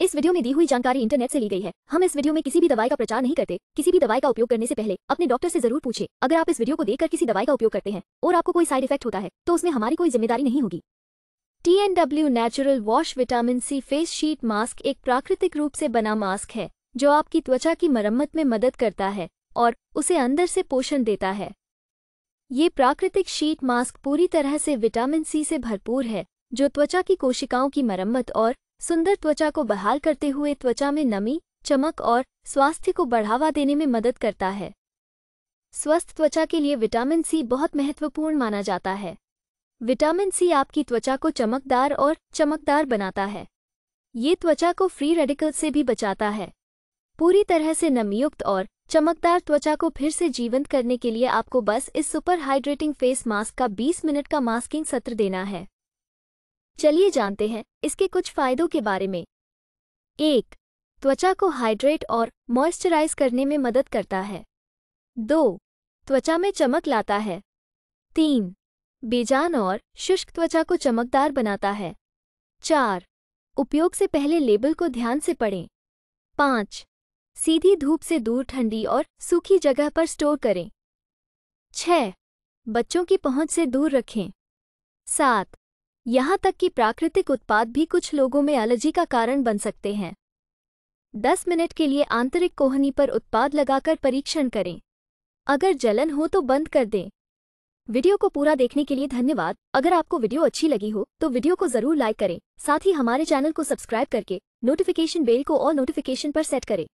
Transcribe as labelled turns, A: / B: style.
A: इस वीडियो में दी हुई जानकारी इंटरनेट से ली गई है हम इस वीडियो में किसी भी दवाई का प्रचार नहीं करते किसी भी दवाई का उपयोग करने से पहले अपने डॉक्टर से जरूर पूछे अगर आप इस वीडियो को देखकर किसी दवाई का उपयोग करते हैं और आपको कोई साइड इफेक्ट होता है तो उसमें हमारी कोई जिम्मेदारी नहीं होगी T N W natural wash vitamin C face sheet mask एक प्राकृतिक रूप से बना मास्क है जो आपकी त्वचा की मरम्मत में मदद करता है और उसे अंदर से पोषण देता है ये प्राकृतिक शीट मास्क पूरी तरह से विटामिन सी से भरपूर है जो त्वचा की कोशिकाओं की मरम्मत और सुंदर त्वचा को बहाल करते हुए त्वचा में नमी चमक और स्वास्थ्य को बढ़ावा देने में मदद करता है स्वस्थ त्वचा के लिए विटामिन सी बहुत महत्वपूर्ण माना जाता है विटामिन सी आपकी त्वचा को चमकदार और चमकदार बनाता है ये त्वचा को फ्री रेडिकल से भी बचाता है पूरी तरह से नमीयुक्त और चमकदार त्वचा को फिर से जीवंत करने के लिए आपको बस इस सुपर हाइड्रेटिंग फेस मास्क का 20 मिनट का मास्किंग सत्र देना है चलिए जानते हैं इसके कुछ फायदों के बारे में एक त्वचा को हाइड्रेट और मॉइस्चराइज करने में मदद करता है दो त्वचा में चमक लाता है तीन बेजान और शुष्क त्वचा को चमकदार बनाता है चार उपयोग से पहले लेबल को ध्यान से पढ़ें पाँच सीधी धूप से दूर ठंडी और सूखी जगह पर स्टोर करें छ बच्चों की पहुंच से दूर रखें सात यहाँ तक कि प्राकृतिक उत्पाद भी कुछ लोगों में एलर्जी का कारण बन सकते हैं 10 मिनट के लिए आंतरिक कोहनी पर उत्पाद लगाकर परीक्षण करें अगर जलन हो तो बंद कर दें वीडियो को पूरा देखने के लिए धन्यवाद अगर आपको वीडियो अच्छी लगी हो तो वीडियो को जरूर लाइक करें साथ ही हमारे चैनल को सब्सक्राइब करके नोटिफिकेशन बेल को और नोटिफिकेशन पर सेट करें